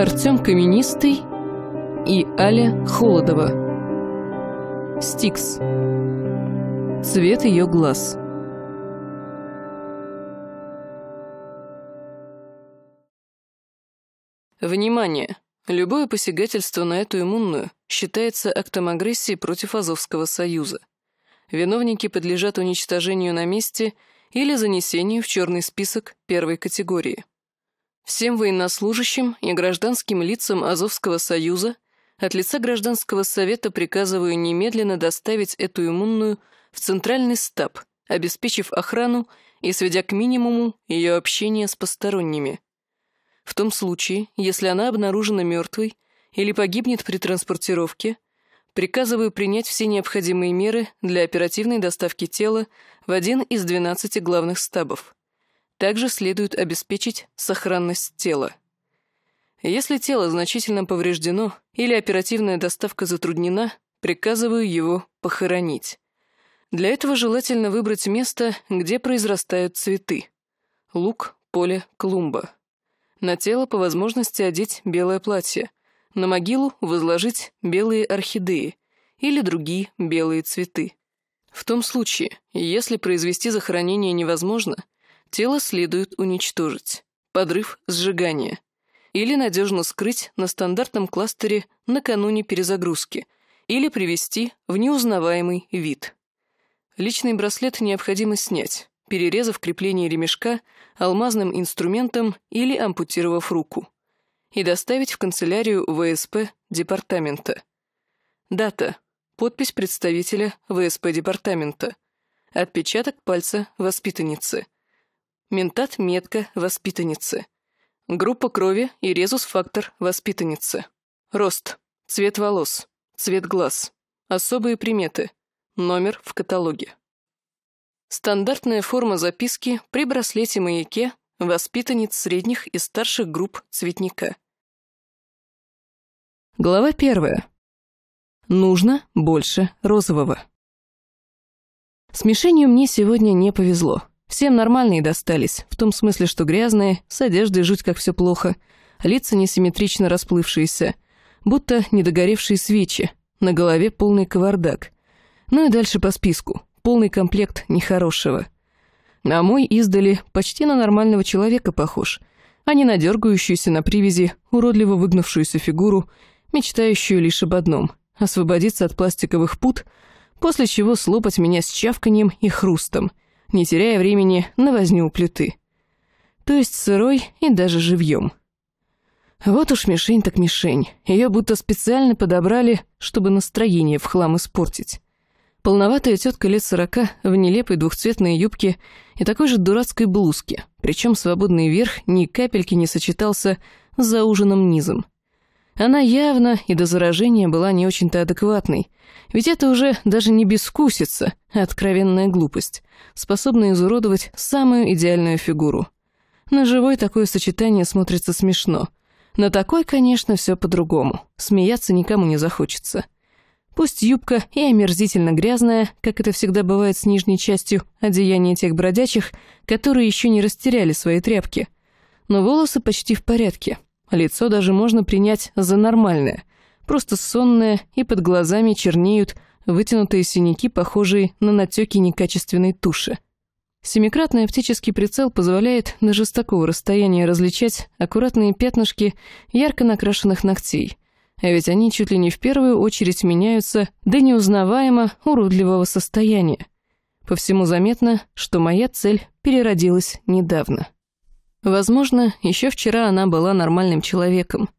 Артем Каменистый и Аля Холодова. Стикс. Цвет ее глаз. Внимание! Любое посягательство на эту иммунную считается актом агрессии против Азовского союза. Виновники подлежат уничтожению на месте или занесению в черный список первой категории. Всем военнослужащим и гражданским лицам Азовского союза от лица Гражданского совета приказываю немедленно доставить эту иммунную в центральный стаб, обеспечив охрану и сведя к минимуму ее общение с посторонними. В том случае, если она обнаружена мертвой или погибнет при транспортировке, приказываю принять все необходимые меры для оперативной доставки тела в один из 12 главных стабов. Также следует обеспечить сохранность тела. Если тело значительно повреждено или оперативная доставка затруднена, приказываю его похоронить. Для этого желательно выбрать место, где произрастают цветы. Лук, поле, клумба. На тело по возможности одеть белое платье. На могилу возложить белые орхидеи или другие белые цветы. В том случае, если произвести захоронение невозможно, тело следует уничтожить. Подрыв – сжигание. Или надежно скрыть на стандартном кластере накануне перезагрузки. Или привести в неузнаваемый вид. Личный браслет необходимо снять, перерезав крепление ремешка алмазным инструментом или ампутировав руку. И доставить в канцелярию ВСП департамента. Дата. Подпись представителя ВСП департамента. Отпечаток пальца воспитанницы – Ментат метка воспитанницы. Группа крови и резус-фактор воспитанницы. Рост. Цвет волос. Цвет глаз. Особые приметы. Номер в каталоге. Стандартная форма записки при браслете-маяке воспитанниц средних и старших групп цветника. Глава первая. Нужно больше розового. Смешению мне сегодня не повезло. Всем нормальные достались, в том смысле, что грязные, с одеждой жуть как все плохо, лица несимметрично расплывшиеся, будто недогоревшие свечи, на голове полный кавардак. Ну и дальше по списку, полный комплект нехорошего. А мой издали почти на нормального человека похож, а не на дергающуюся на привязи, уродливо выгнувшуюся фигуру, мечтающую лишь об одном — освободиться от пластиковых пут, после чего слопать меня с чавканием и хрустом — не теряя времени на возню у плиты. То есть сырой и даже живьем. Вот уж мишень так мишень. Ее будто специально подобрали, чтобы настроение в хлам испортить. Полноватая тетка лет сорока в нелепой двухцветной юбке и такой же дурацкой блузке, причем свободный верх ни капельки не сочетался с зауженным низом. Она явно и до заражения была не очень-то адекватной. Ведь это уже даже не бескусица, а откровенная глупость, способная изуродовать самую идеальную фигуру. На живой такое сочетание смотрится смешно. На такой, конечно, все по-другому. Смеяться никому не захочется. Пусть юбка и омерзительно грязная, как это всегда бывает с нижней частью одеяния тех бродячих, которые еще не растеряли свои тряпки. Но волосы почти в порядке — Лицо даже можно принять за нормальное, просто сонное, и под глазами чернеют вытянутые синяки, похожие на натеки некачественной туши. Семикратный оптический прицел позволяет даже с такого расстояния различать аккуратные пятнышки ярко накрашенных ногтей, а ведь они чуть ли не в первую очередь меняются до неузнаваемо уродливого состояния. По всему заметно, что моя цель переродилась недавно. Возможно, еще вчера она была нормальным человеком.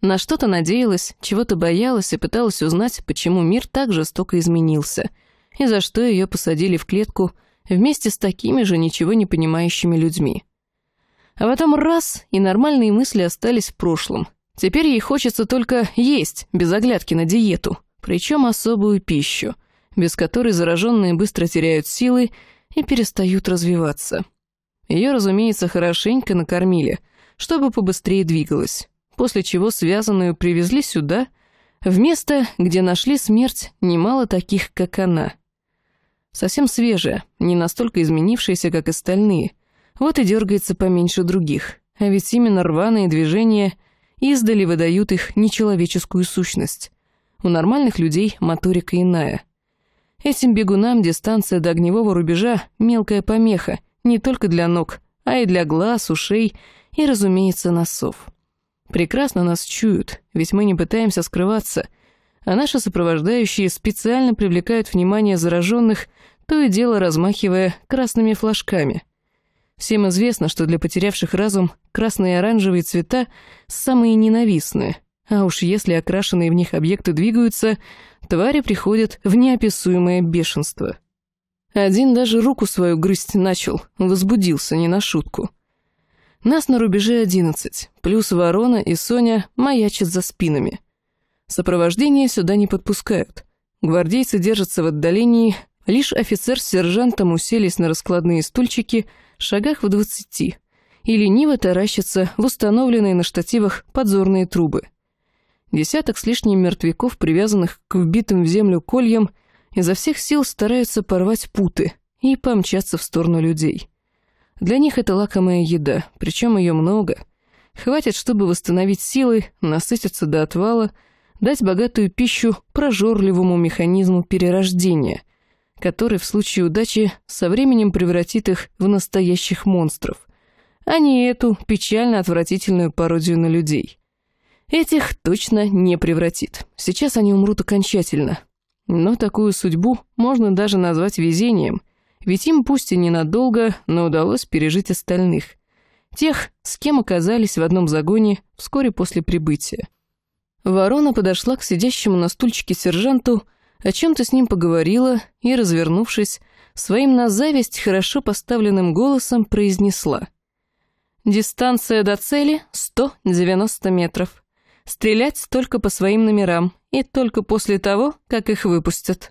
На что-то надеялась, чего-то боялась и пыталась узнать, почему мир так жестоко изменился, и за что ее посадили в клетку вместе с такими же ничего не понимающими людьми. А потом раз, и нормальные мысли остались в прошлом. Теперь ей хочется только есть, без оглядки на диету, причем особую пищу, без которой зараженные быстро теряют силы и перестают развиваться. Ее, разумеется, хорошенько накормили, чтобы побыстрее двигалась, после чего связанную привезли сюда, в место, где нашли смерть немало таких, как она. Совсем свежая, не настолько изменившаяся, как остальные, вот и дергается поменьше других, а ведь именно рваные движения издали выдают их нечеловеческую сущность. У нормальных людей моторика иная. Этим бегунам дистанция до огневого рубежа — мелкая помеха — не только для ног, а и для глаз, ушей и, разумеется, носов. Прекрасно нас чуют, ведь мы не пытаемся скрываться, а наши сопровождающие специально привлекают внимание зараженных, то и дело размахивая красными флажками. Всем известно, что для потерявших разум красные и оранжевые цвета самые ненавистные, а уж если окрашенные в них объекты двигаются, твари приходят в неописуемое бешенство. Один даже руку свою грызть начал, возбудился не на шутку. Нас на рубеже одиннадцать, плюс Ворона и Соня маячат за спинами. Сопровождение сюда не подпускают. Гвардейцы держатся в отдалении, лишь офицер с сержантом уселись на раскладные стульчики шагах в двадцати и лениво таращатся в установленные на штативах подзорные трубы. Десяток с лишним мертвяков, привязанных к вбитым в землю кольям – изо всех сил стараются порвать путы и помчаться в сторону людей. Для них это лакомая еда, причем ее много. Хватит, чтобы восстановить силы, насытиться до отвала, дать богатую пищу прожорливому механизму перерождения, который в случае удачи со временем превратит их в настоящих монстров, а не эту печально отвратительную пародию на людей. Этих точно не превратит. Сейчас они умрут окончательно, но такую судьбу можно даже назвать везением, ведь им пусть и ненадолго, но удалось пережить остальных. Тех, с кем оказались в одном загоне вскоре после прибытия. Ворона подошла к сидящему на стульчике сержанту, о чем-то с ним поговорила и, развернувшись, своим на зависть хорошо поставленным голосом произнесла. «Дистанция до цели — 190 метров стрелять только по своим номерам и только после того, как их выпустят.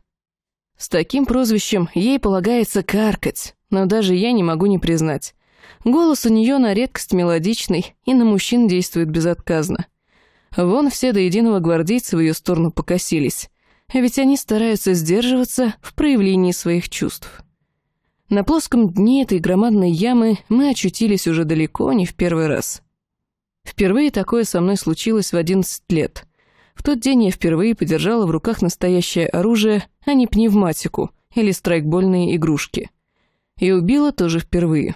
С таким прозвищем ей полагается каркать, но даже я не могу не признать. Голос у нее на редкость мелодичный и на мужчин действует безотказно. Вон все до единого гвардейца в ее сторону покосились, ведь они стараются сдерживаться в проявлении своих чувств. На плоском дне этой громадной ямы мы очутились уже далеко не в первый раз — Впервые такое со мной случилось в 11 лет. В тот день я впервые подержала в руках настоящее оружие, а не пневматику или страйкбольные игрушки. И убила тоже впервые.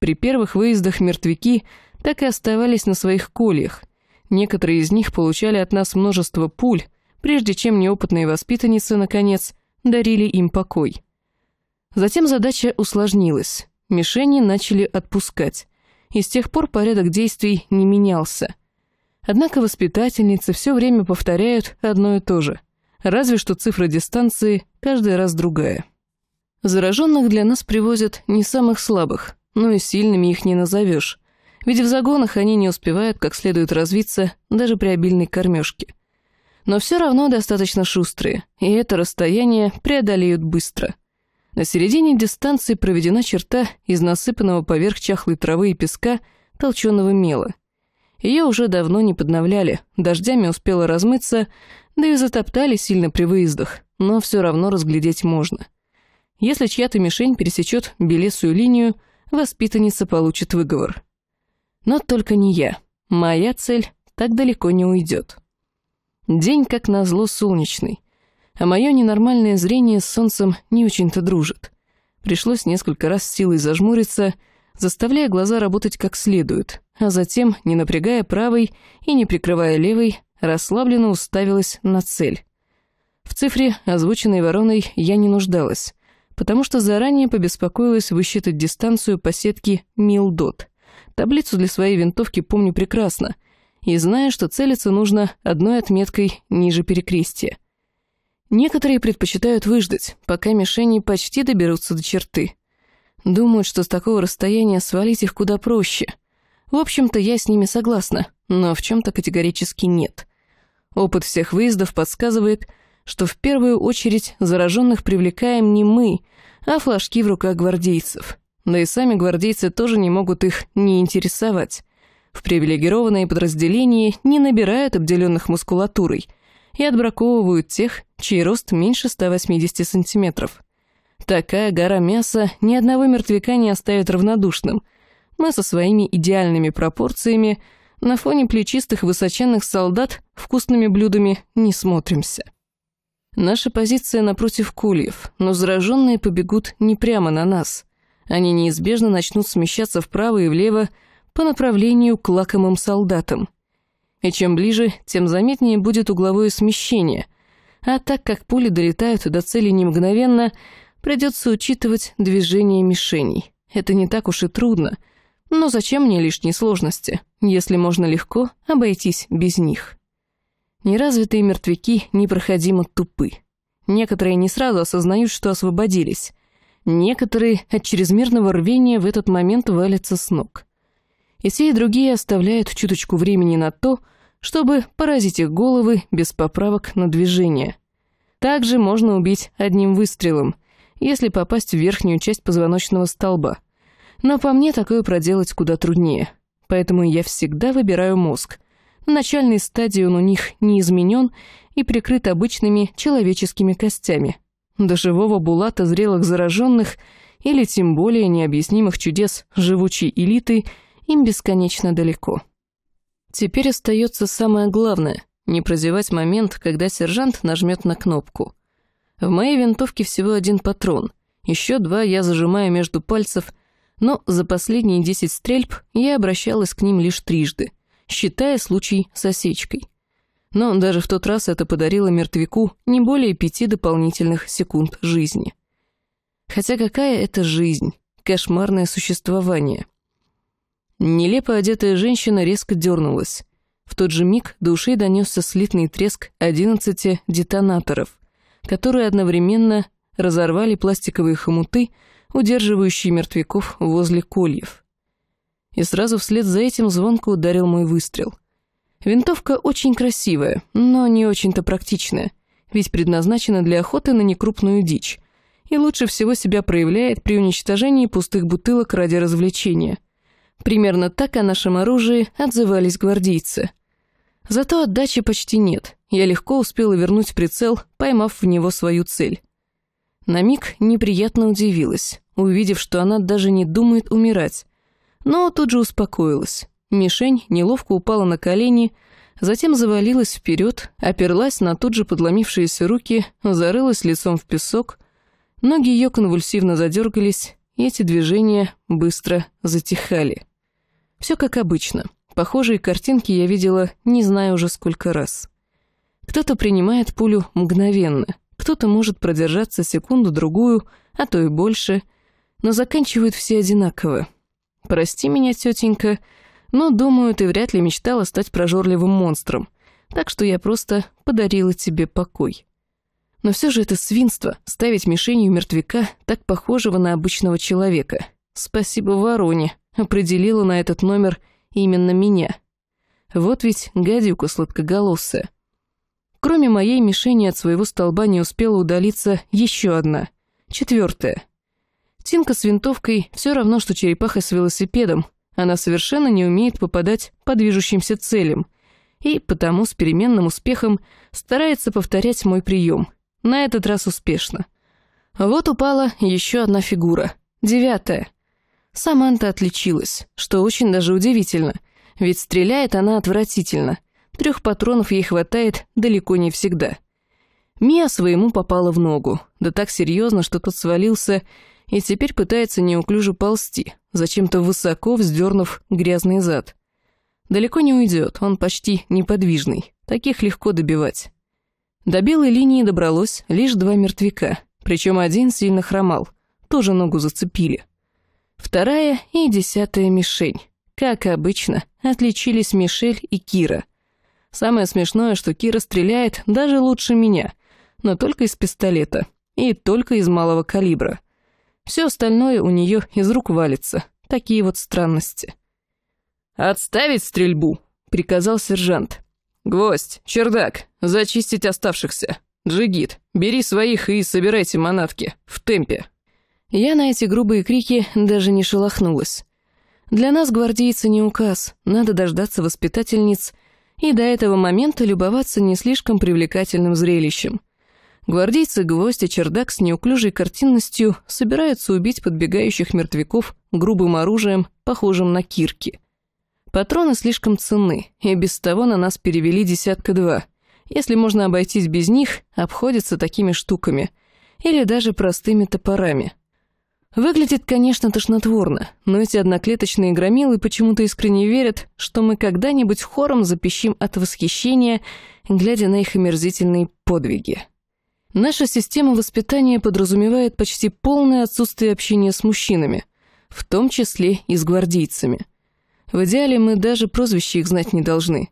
При первых выездах мертвяки так и оставались на своих кольях. Некоторые из них получали от нас множество пуль, прежде чем неопытные воспитанницы, наконец, дарили им покой. Затем задача усложнилась. Мишени начали отпускать и с тех пор порядок действий не менялся. Однако воспитательницы все время повторяют одно и то же, разве что цифра дистанции каждый раз другая. Зараженных для нас привозят не самых слабых, но и сильными их не назовешь, ведь в загонах они не успевают как следует развиться даже при обильной кормежке. Но все равно достаточно шустрые, и это расстояние преодолеют быстро – на середине дистанции проведена черта из насыпанного поверх чахлой травы и песка толченого мела. Ее уже давно не подновляли, дождями успела размыться, да и затоптали сильно при выездах, но все равно разглядеть можно. Если чья-то мишень пересечет белесую линию, воспитанница получит выговор. Но только не я. Моя цель так далеко не уйдет. День, как назло, солнечный а мое ненормальное зрение с солнцем не очень-то дружит. Пришлось несколько раз силой зажмуриться, заставляя глаза работать как следует, а затем, не напрягая правой и не прикрывая левой, расслабленно уставилась на цель. В цифре, озвученной вороной, я не нуждалась, потому что заранее побеспокоилась высчитать дистанцию по сетке «Милдот». Таблицу для своей винтовки помню прекрасно, и знаю, что целиться нужно одной отметкой ниже перекрестия. Некоторые предпочитают выждать, пока мишени почти доберутся до черты. Думают, что с такого расстояния свалить их куда проще. В общем-то, я с ними согласна, но в чем-то категорически нет. Опыт всех выездов подсказывает, что в первую очередь зараженных привлекаем не мы, а флажки в руках гвардейцев. Да и сами гвардейцы тоже не могут их не интересовать. В привилегированные подразделения не набирают обделенных мускулатурой – и отбраковывают тех, чей рост меньше 180 сантиметров. Такая гора мяса ни одного мертвяка не оставит равнодушным. Мы со своими идеальными пропорциями на фоне плечистых высоченных солдат вкусными блюдами не смотримся. Наша позиция напротив кульев, но зараженные побегут не прямо на нас. Они неизбежно начнут смещаться вправо и влево по направлению к лакомым солдатам и чем ближе, тем заметнее будет угловое смещение. А так как пули долетают до цели не мгновенно, придется учитывать движение мишеней. Это не так уж и трудно. Но зачем мне лишние сложности, если можно легко обойтись без них? Неразвитые мертвяки непроходимо тупы. Некоторые не сразу осознают, что освободились. Некоторые от чрезмерного рвения в этот момент валятся с ног. И все и другие оставляют чуточку времени на то, чтобы поразить их головы без поправок на движение. Также можно убить одним выстрелом, если попасть в верхнюю часть позвоночного столба. Но по мне такое проделать куда труднее, поэтому я всегда выбираю мозг. На начальной стадии он у них не изменен и прикрыт обычными человеческими костями. До живого булата зрелых зараженных или тем более необъяснимых чудес живучей элиты им бесконечно далеко. Теперь остается самое главное — не прозевать момент, когда сержант нажмет на кнопку. В моей винтовке всего один патрон, еще два я зажимаю между пальцев, но за последние десять стрельб я обращалась к ним лишь трижды, считая случай с осечкой. Но даже в тот раз это подарило мертвяку не более пяти дополнительных секунд жизни. Хотя какая это жизнь, кошмарное существование — Нелепо одетая женщина резко дернулась. В тот же миг до ушей донесся слитный треск 11 детонаторов, которые одновременно разорвали пластиковые хомуты, удерживающие мертвяков возле кольев. И сразу вслед за этим звонко ударил мой выстрел. Винтовка очень красивая, но не очень-то практичная, ведь предназначена для охоты на некрупную дичь и лучше всего себя проявляет при уничтожении пустых бутылок ради развлечения. Примерно так о нашем оружии отзывались гвардейцы. Зато отдачи почти нет. Я легко успела вернуть прицел, поймав в него свою цель. На миг неприятно удивилась, увидев, что она даже не думает умирать. Но тут же успокоилась. Мишень неловко упала на колени, затем завалилась вперед, оперлась на тут же подломившиеся руки, зарылась лицом в песок. Ноги ее конвульсивно задергались, и эти движения быстро затихали. Все как обычно. Похожие картинки я видела не знаю уже сколько раз. Кто-то принимает пулю мгновенно, кто-то может продержаться секунду-другую, а то и больше, но заканчивают все одинаково. «Прости меня, тетенька», но, думаю, ты вряд ли мечтала стать прожорливым монстром, так что я просто подарила тебе покой. Но все же это свинство — ставить мишенью мертвяка, так похожего на обычного человека. Спасибо Вороне, определила на этот номер именно меня. Вот ведь гадюка сладкоголосая. Кроме моей мишени от своего столба не успела удалиться еще одна, четвертая. Тинка с винтовкой все равно, что черепаха с велосипедом. Она совершенно не умеет попадать по движущимся целям. И потому с переменным успехом старается повторять мой прием. На этот раз успешно. Вот упала еще одна фигура. Девятая. Саманта отличилась, что очень даже удивительно, ведь стреляет она отвратительно. Трех патронов ей хватает далеко не всегда. Мия своему попала в ногу, да так серьезно, что тот свалился и теперь пытается неуклюже ползти, зачем-то высоко вздернув грязный зад. Далеко не уйдет, он почти неподвижный, таких легко добивать. До белой линии добралось лишь два мертвяка, причем один сильно хромал, тоже ногу зацепили. Вторая и десятая мишень. Как обычно, отличились Мишель и Кира. Самое смешное, что Кира стреляет даже лучше меня, но только из пистолета и только из малого калибра. Все остальное у нее из рук валится. Такие вот странности. «Отставить стрельбу!» — приказал сержант. «Гвоздь, чердак, зачистить оставшихся. Джигит, бери своих и собирайте манатки. В темпе». Я на эти грубые крики даже не шелохнулась. Для нас гвардейцы не указ, надо дождаться воспитательниц и до этого момента любоваться не слишком привлекательным зрелищем. Гвардейцы гвоздь и чердак с неуклюжей картинностью собираются убить подбегающих мертвяков грубым оружием, похожим на кирки. Патроны слишком ценны, и без того на нас перевели десятка-два. Если можно обойтись без них, обходятся такими штуками. Или даже простыми топорами, Выглядит, конечно, тошнотворно, но эти одноклеточные громилы почему-то искренне верят, что мы когда-нибудь хором запищим от восхищения, глядя на их омерзительные подвиги. Наша система воспитания подразумевает почти полное отсутствие общения с мужчинами, в том числе и с гвардейцами. В идеале мы даже прозвище их знать не должны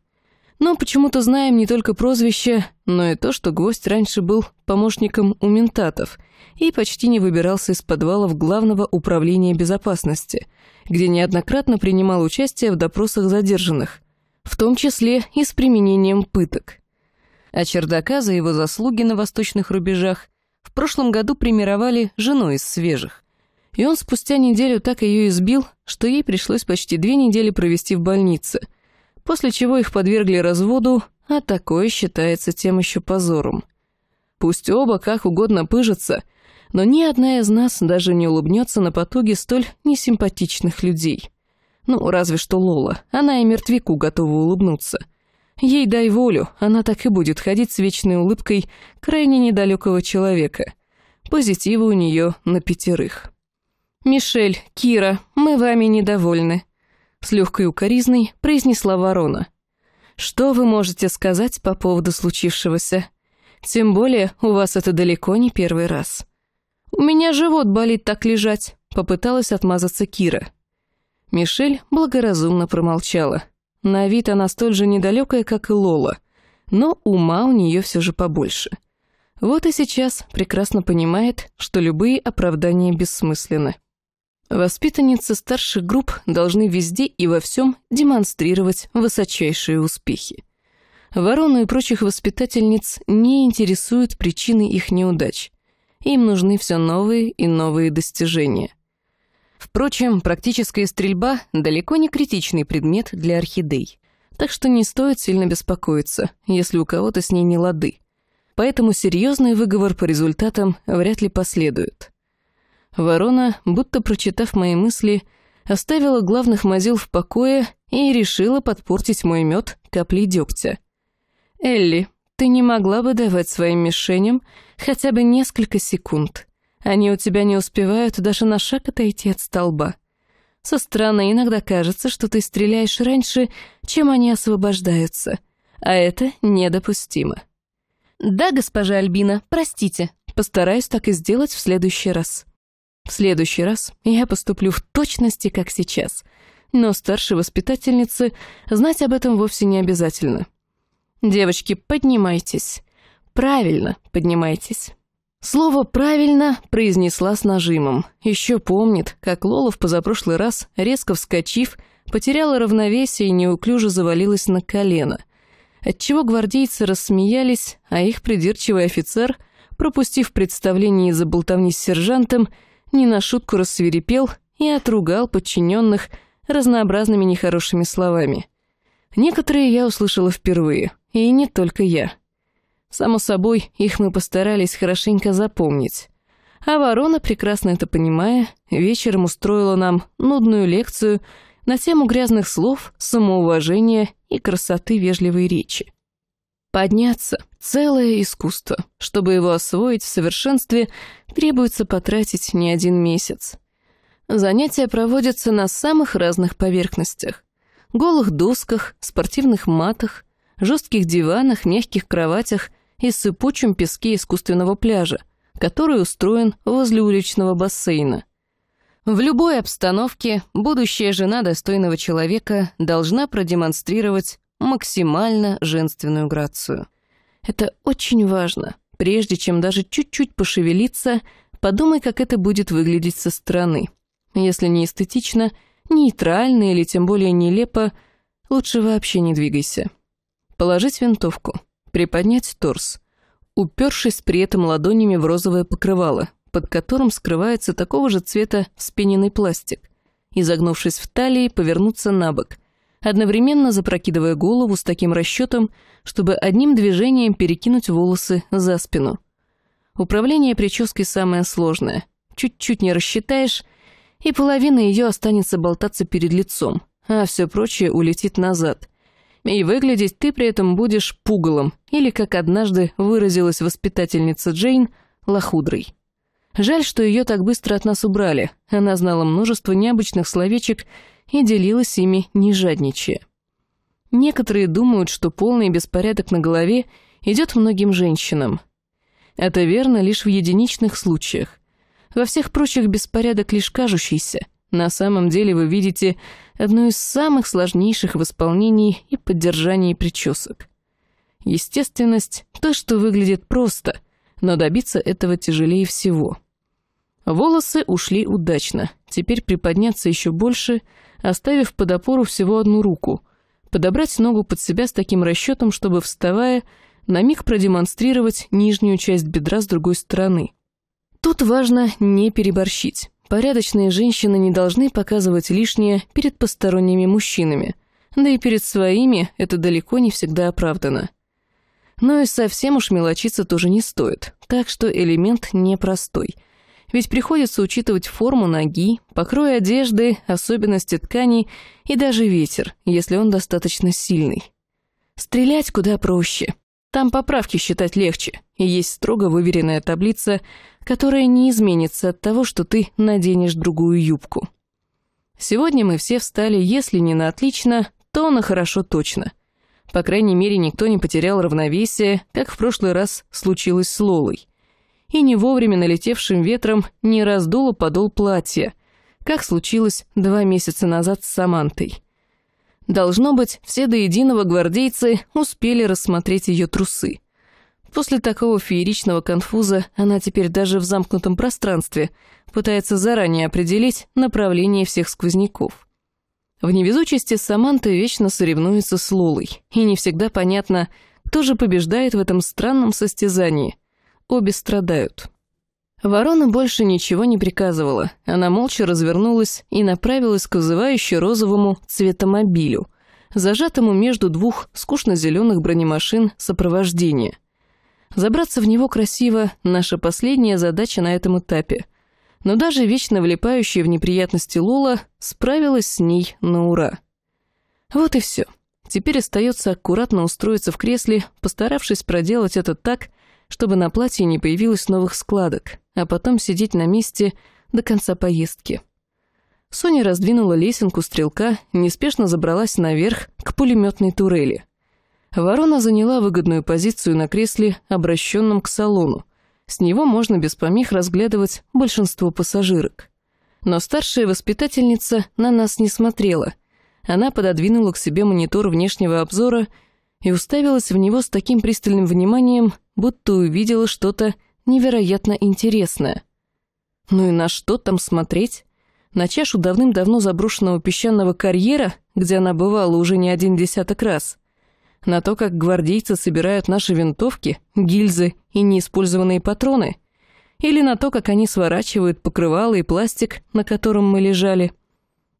но почему-то знаем не только прозвище, но и то, что Гвоздь раньше был помощником у ментатов и почти не выбирался из подвалов Главного управления безопасности, где неоднократно принимал участие в допросах задержанных, в том числе и с применением пыток. А Чердака за его заслуги на восточных рубежах в прошлом году примировали женой из свежих. И он спустя неделю так ее избил, что ей пришлось почти две недели провести в больнице – после чего их подвергли разводу, а такое считается тем еще позором. Пусть оба как угодно пыжатся, но ни одна из нас даже не улыбнется на потуги столь несимпатичных людей. Ну, разве что Лола, она и мертвяку готова улыбнуться. Ей дай волю, она так и будет ходить с вечной улыбкой крайне недалекого человека. Позитива у нее на пятерых. «Мишель, Кира, мы вами недовольны», с легкой укоризной произнесла ворона. «Что вы можете сказать по поводу случившегося? Тем более у вас это далеко не первый раз». «У меня живот болит так лежать», — попыталась отмазаться Кира. Мишель благоразумно промолчала. На вид она столь же недалекая, как и Лола, но ума у нее все же побольше. Вот и сейчас прекрасно понимает, что любые оправдания бессмысленны. Воспитанницы старших групп должны везде и во всем демонстрировать высочайшие успехи. Ворону и прочих воспитательниц не интересуют причины их неудач. Им нужны все новые и новые достижения. Впрочем, практическая стрельба далеко не критичный предмет для орхидей, так что не стоит сильно беспокоиться, если у кого-то с ней не лады. Поэтому серьезный выговор по результатам вряд ли последует. Ворона, будто прочитав мои мысли, оставила главных мазил в покое и решила подпортить мой мед каплей дегтя. «Элли, ты не могла бы давать своим мишеням хотя бы несколько секунд. Они у тебя не успевают даже на шаг отойти от столба. Со стороны иногда кажется, что ты стреляешь раньше, чем они освобождаются, а это недопустимо». «Да, госпожа Альбина, простите, постараюсь так и сделать в следующий раз». В следующий раз я поступлю в точности, как сейчас. Но старшей воспитательнице знать об этом вовсе не обязательно. Девочки, поднимайтесь. Правильно поднимайтесь. Слово «правильно» произнесла с нажимом. Еще помнит, как Лола в позапрошлый раз, резко вскочив, потеряла равновесие и неуклюже завалилась на колено. Отчего гвардейцы рассмеялись, а их придирчивый офицер, пропустив представление из-за болтовни с сержантом, не на шутку рассверепел и отругал подчиненных разнообразными нехорошими словами. Некоторые я услышала впервые, и не только я. Само собой, их мы постарались хорошенько запомнить. А ворона, прекрасно это понимая, вечером устроила нам нудную лекцию на тему грязных слов, самоуважения и красоты вежливой речи. Подняться — целое искусство. Чтобы его освоить в совершенстве, требуется потратить не один месяц. Занятия проводятся на самых разных поверхностях. Голых досках, спортивных матах, жестких диванах, мягких кроватях и сыпучем песке искусственного пляжа, который устроен возле уличного бассейна. В любой обстановке будущая жена достойного человека должна продемонстрировать максимально женственную грацию. Это очень важно. Прежде чем даже чуть-чуть пошевелиться, подумай, как это будет выглядеть со стороны. Если не эстетично, нейтрально или тем более нелепо, лучше вообще не двигайся. Положить винтовку, приподнять торс, упершись при этом ладонями в розовое покрывало, под которым скрывается такого же цвета вспененный пластик, изогнувшись в талии, повернуться на бок, одновременно запрокидывая голову с таким расчетом, чтобы одним движением перекинуть волосы за спину. Управление прической самое сложное. Чуть-чуть не рассчитаешь, и половина ее останется болтаться перед лицом, а все прочее улетит назад. И выглядеть ты при этом будешь пугалом, или, как однажды выразилась воспитательница Джейн, лохудрой. Жаль, что ее так быстро от нас убрали. Она знала множество необычных словечек и делилась ими, не жадничая. Некоторые думают, что полный беспорядок на голове идет многим женщинам. Это верно лишь в единичных случаях. Во всех прочих беспорядок лишь кажущийся. На самом деле вы видите одну из самых сложнейших в исполнении и поддержании причесок. Естественность – то, что выглядит просто, но добиться этого тяжелее всего – Волосы ушли удачно. Теперь приподняться еще больше, оставив под опору всего одну руку. Подобрать ногу под себя с таким расчетом, чтобы, вставая, на миг продемонстрировать нижнюю часть бедра с другой стороны. Тут важно не переборщить. Порядочные женщины не должны показывать лишнее перед посторонними мужчинами. Да и перед своими это далеко не всегда оправдано. Но и совсем уж мелочиться тоже не стоит, так что элемент непростой – ведь приходится учитывать форму ноги, покрой одежды, особенности тканей и даже ветер, если он достаточно сильный. Стрелять куда проще. Там поправки считать легче, и есть строго выверенная таблица, которая не изменится от того, что ты наденешь другую юбку. Сегодня мы все встали, если не на отлично, то на хорошо точно. По крайней мере, никто не потерял равновесие, как в прошлый раз случилось с Лолой и не вовремя налетевшим ветром не раздуло подол платья, как случилось два месяца назад с Самантой. Должно быть, все до единого гвардейцы успели рассмотреть ее трусы. После такого фееричного конфуза она теперь даже в замкнутом пространстве пытается заранее определить направление всех сквозняков. В невезучести Саманта вечно соревнуется с Лолой, и не всегда понятно, кто же побеждает в этом странном состязании – обе страдают. Ворона больше ничего не приказывала. Она молча развернулась и направилась к вызывающему розовому цветомобилю, зажатому между двух скучно-зеленых бронемашин сопровождения. Забраться в него красиво – наша последняя задача на этом этапе. Но даже вечно влипающая в неприятности Лола справилась с ней на ура. Вот и все. Теперь остается аккуратно устроиться в кресле, постаравшись проделать это так, чтобы на платье не появилось новых складок, а потом сидеть на месте до конца поездки. Соня раздвинула лесенку стрелка, неспешно забралась наверх к пулеметной турели. Ворона заняла выгодную позицию на кресле, обращенном к салону. С него можно без помех разглядывать большинство пассажирок. Но старшая воспитательница на нас не смотрела. Она пододвинула к себе монитор внешнего обзора и уставилась в него с таким пристальным вниманием, будто увидела что-то невероятно интересное. Ну и на что там смотреть? На чашу давным-давно заброшенного песчаного карьера, где она бывала уже не один десяток раз. На то, как гвардейцы собирают наши винтовки, гильзы и неиспользованные патроны. Или на то, как они сворачивают покрывало и пластик, на котором мы лежали.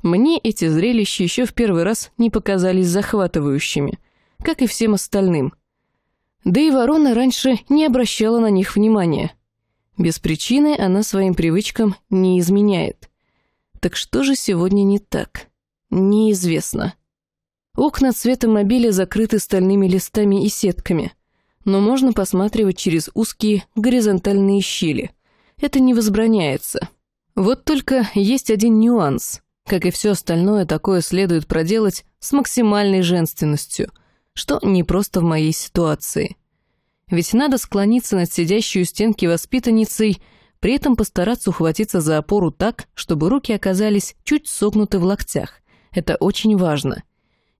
Мне эти зрелища еще в первый раз не показались захватывающими, как и всем остальным – да и ворона раньше не обращала на них внимания. Без причины она своим привычкам не изменяет. Так что же сегодня не так? Неизвестно. Окна цвета мобиля закрыты стальными листами и сетками, но можно посматривать через узкие горизонтальные щели. Это не возбраняется. Вот только есть один нюанс. Как и все остальное, такое следует проделать с максимальной женственностью – что не просто в моей ситуации. Ведь надо склониться над сидящей у стенки воспитанницей, при этом постараться ухватиться за опору так, чтобы руки оказались чуть согнуты в локтях. Это очень важно.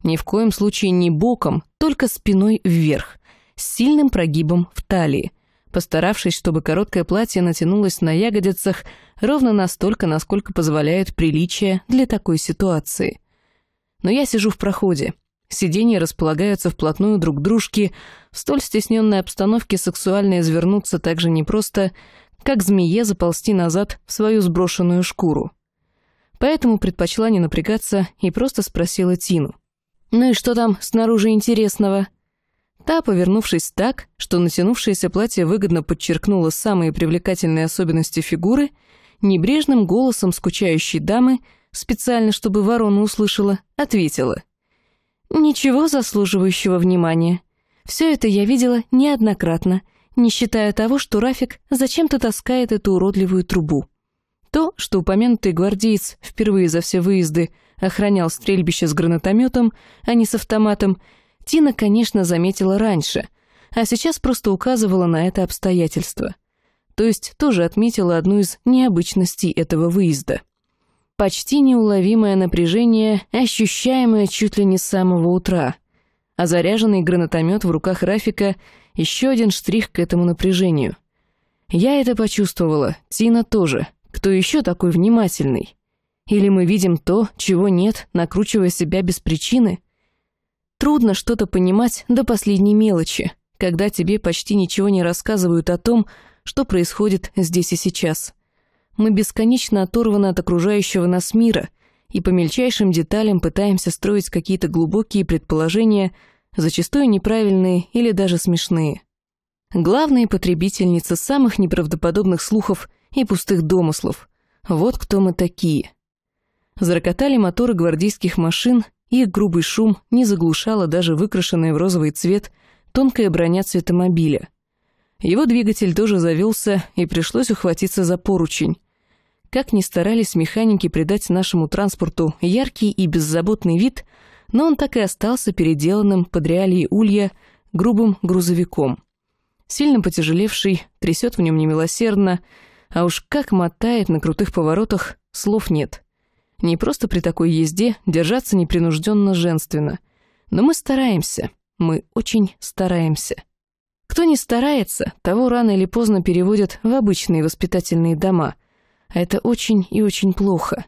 Ни в коем случае не боком, только спиной вверх, с сильным прогибом в талии. Постаравшись, чтобы короткое платье натянулось на ягодицах ровно настолько, насколько позволяют приличия для такой ситуации. Но я сижу в проходе, Сиденья располагаются вплотную друг к дружке. В столь стесненной обстановке сексуально извернуться так же непросто, как змее заползти назад в свою сброшенную шкуру. Поэтому предпочла не напрягаться и просто спросила Тину. «Ну и что там снаружи интересного?» Та, повернувшись так, что натянувшееся платье выгодно подчеркнуло самые привлекательные особенности фигуры, небрежным голосом скучающей дамы, специально чтобы ворона услышала, ответила – Ничего заслуживающего внимания. Все это я видела неоднократно, не считая того, что Рафик зачем-то таскает эту уродливую трубу. То, что упомянутый гвардеец впервые за все выезды охранял стрельбище с гранатометом, а не с автоматом, Тина, конечно, заметила раньше, а сейчас просто указывала на это обстоятельство. То есть тоже отметила одну из необычностей этого выезда — почти неуловимое напряжение, ощущаемое чуть ли не с самого утра. А заряженный гранатомет в руках Рафика — еще один штрих к этому напряжению. Я это почувствовала, Тина тоже. Кто еще такой внимательный? Или мы видим то, чего нет, накручивая себя без причины? Трудно что-то понимать до последней мелочи, когда тебе почти ничего не рассказывают о том, что происходит здесь и сейчас. — мы бесконечно оторваны от окружающего нас мира и по мельчайшим деталям пытаемся строить какие-то глубокие предположения, зачастую неправильные или даже смешные. Главная потребительница самых неправдоподобных слухов и пустых домыслов. Вот кто мы такие. Зарокотали моторы гвардейских машин, их грубый шум не заглушала даже выкрашенная в розовый цвет тонкая броня цветомобиля — его двигатель тоже завелся, и пришлось ухватиться за поручень. Как ни старались механики придать нашему транспорту яркий и беззаботный вид, но он так и остался переделанным под реалии улья грубым грузовиком. Сильно потяжелевший, трясет в нем немилосердно, а уж как мотает на крутых поворотах, слов нет. Не просто при такой езде держаться непринужденно женственно. Но мы стараемся, мы очень стараемся. Кто не старается, того рано или поздно переводят в обычные воспитательные дома. А это очень и очень плохо.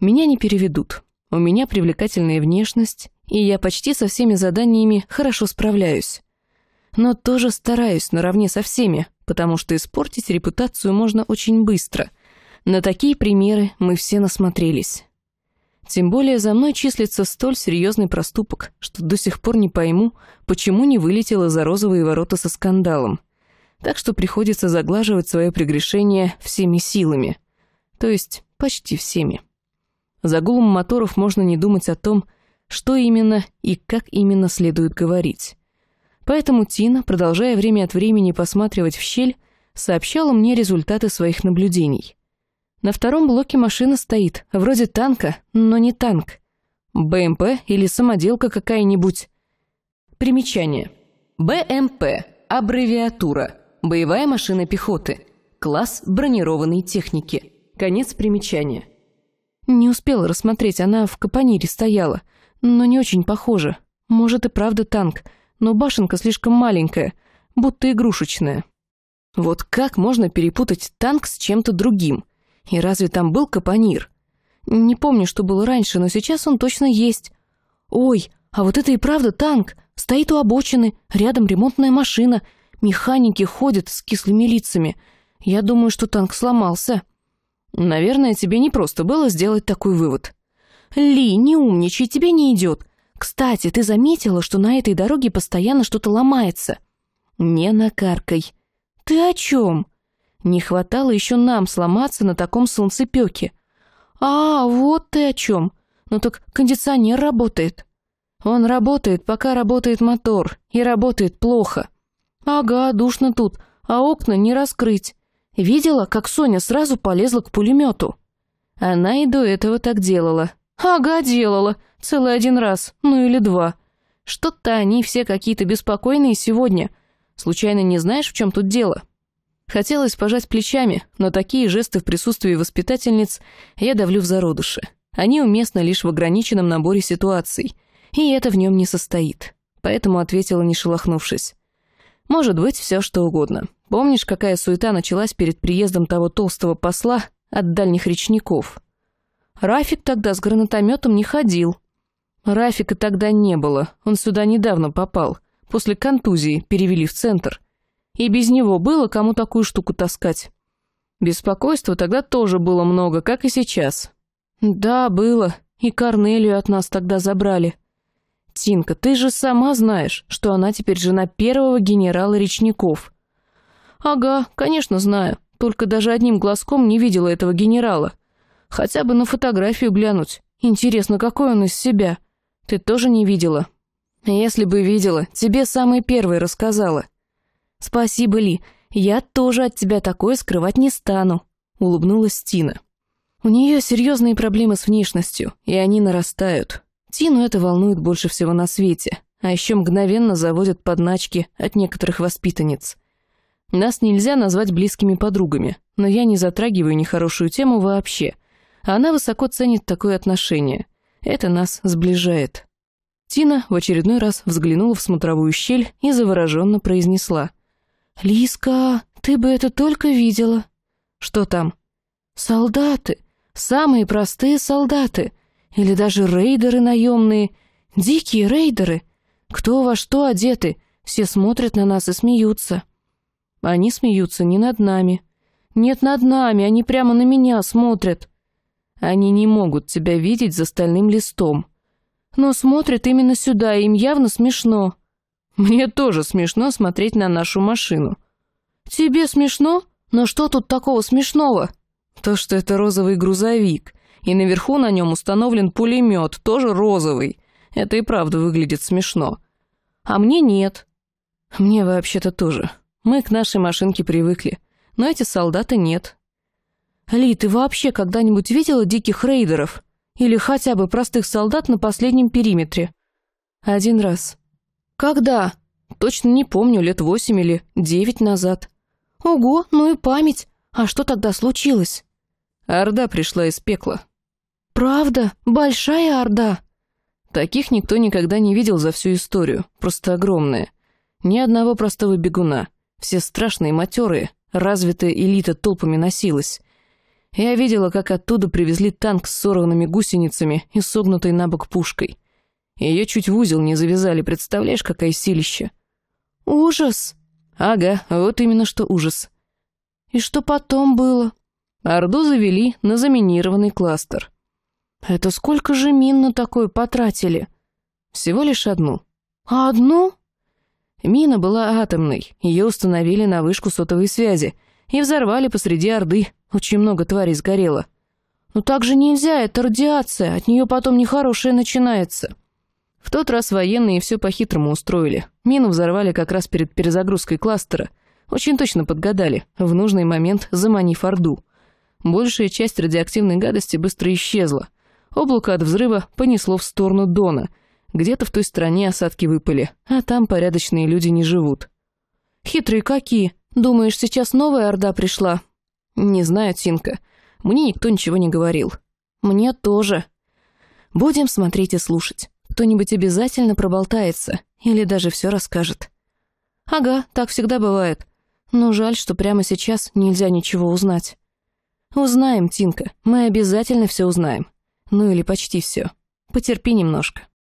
Меня не переведут. У меня привлекательная внешность, и я почти со всеми заданиями хорошо справляюсь. Но тоже стараюсь наравне со всеми, потому что испортить репутацию можно очень быстро. На такие примеры мы все насмотрелись. Тем более за мной числится столь серьезный проступок, что до сих пор не пойму, почему не вылетела за розовые ворота со скандалом. Так что приходится заглаживать свое прегрешение всеми силами. То есть почти всеми. За гулом моторов можно не думать о том, что именно и как именно следует говорить. Поэтому Тина, продолжая время от времени посматривать в щель, сообщала мне результаты своих наблюдений. На втором блоке машина стоит, вроде танка, но не танк. БМП или самоделка какая-нибудь. Примечание. БМП. Аббревиатура. Боевая машина пехоты. Класс бронированной техники. Конец примечания. Не успела рассмотреть, она в капонире стояла, но не очень похожа. Может и правда танк, но башенка слишком маленькая, будто игрушечная. Вот как можно перепутать танк с чем-то другим? И разве там был капонир? Не помню, что было раньше, но сейчас он точно есть. Ой, а вот это и правда танк. Стоит у обочины, рядом ремонтная машина. Механики ходят с кислыми лицами. Я думаю, что танк сломался. Наверное, тебе не просто было сделать такой вывод. Ли, не умничай, тебе не идет. Кстати, ты заметила, что на этой дороге постоянно что-то ломается? Не накаркай. Ты о чем? Не хватало еще нам сломаться на таком солнцепеке. А, вот ты о чем. Ну так кондиционер работает. Он работает, пока работает мотор, и работает плохо. Ага, душно тут, а окна не раскрыть. Видела, как Соня сразу полезла к пулемету? Она и до этого так делала. Ага, делала. Целый один раз, ну или два. Что-то они все какие-то беспокойные сегодня. Случайно не знаешь, в чем тут дело?» Хотелось пожать плечами, но такие жесты в присутствии воспитательниц я давлю в зародыше. Они уместны лишь в ограниченном наборе ситуаций, и это в нем не состоит. Поэтому ответила, не шелохнувшись. «Может быть, все что угодно. Помнишь, какая суета началась перед приездом того толстого посла от дальних речников?» «Рафик тогда с гранатометом не ходил». «Рафика тогда не было. Он сюда недавно попал. После контузии перевели в центр. И без него было кому такую штуку таскать. Беспокойства тогда тоже было много, как и сейчас. Да, было. И Корнелию от нас тогда забрали. Тинка, ты же сама знаешь, что она теперь жена первого генерала Речников. Ага, конечно, знаю. Только даже одним глазком не видела этого генерала. Хотя бы на фотографию глянуть. Интересно, какой он из себя. Ты тоже не видела? Если бы видела, тебе самый первый рассказала. «Спасибо, Ли. Я тоже от тебя такое скрывать не стану», — улыбнулась Тина. У нее серьезные проблемы с внешностью, и они нарастают. Тину это волнует больше всего на свете, а еще мгновенно заводят подначки от некоторых воспитанниц. Нас нельзя назвать близкими подругами, но я не затрагиваю нехорошую тему вообще. Она высоко ценит такое отношение. Это нас сближает. Тина в очередной раз взглянула в смотровую щель и завороженно произнесла — «Лиска, ты бы это только видела!» «Что там?» «Солдаты! Самые простые солдаты! Или даже рейдеры наемные! Дикие рейдеры! Кто во что одеты! Все смотрят на нас и смеются!» «Они смеются не над нами!» «Нет, над нами! Они прямо на меня смотрят!» «Они не могут тебя видеть за стальным листом!» «Но смотрят именно сюда, и им явно смешно!» Мне тоже смешно смотреть на нашу машину. Тебе смешно? Но что тут такого смешного? То, что это розовый грузовик, и наверху на нем установлен пулемет, тоже розовый. Это и правда выглядит смешно. А мне нет. Мне вообще-то тоже. Мы к нашей машинке привыкли, но эти солдаты нет. Ли, ты вообще когда-нибудь видела диких рейдеров? Или хотя бы простых солдат на последнем периметре? Один раз. «Когда?» «Точно не помню, лет восемь или девять назад». «Ого, ну и память! А что тогда случилось?» Орда пришла из пекла. «Правда? Большая Орда?» Таких никто никогда не видел за всю историю, просто огромные. Ни одного простого бегуна. Все страшные матерые, развитая элита толпами носилась. Я видела, как оттуда привезли танк с сорванными гусеницами и согнутой на бок пушкой. Ее чуть в узел не завязали, представляешь, какая силища?» «Ужас!» «Ага, вот именно что ужас». «И что потом было?» Орду завели на заминированный кластер. «Это сколько же мин на такое потратили?» «Всего лишь одну». «А одну?» Мина была атомной, ее установили на вышку сотовой связи и взорвали посреди Орды. Очень много тварей сгорело. Но ну так же нельзя, это радиация, от нее потом нехорошее начинается». В тот раз военные все по-хитрому устроили. Мину взорвали как раз перед перезагрузкой кластера. Очень точно подгадали, в нужный момент заманив Орду. Большая часть радиоактивной гадости быстро исчезла. Облако от взрыва понесло в сторону Дона. Где-то в той стороне осадки выпали, а там порядочные люди не живут. «Хитрые какие! Думаешь, сейчас новая Орда пришла?» «Не знаю, Тинка. Мне никто ничего не говорил». «Мне тоже». «Будем смотреть и слушать» кто-нибудь обязательно проболтается или даже все расскажет. Ага, так всегда бывает. Но жаль, что прямо сейчас нельзя ничего узнать. Узнаем, Тинка, мы обязательно все узнаем. Ну или почти все. Потерпи немножко.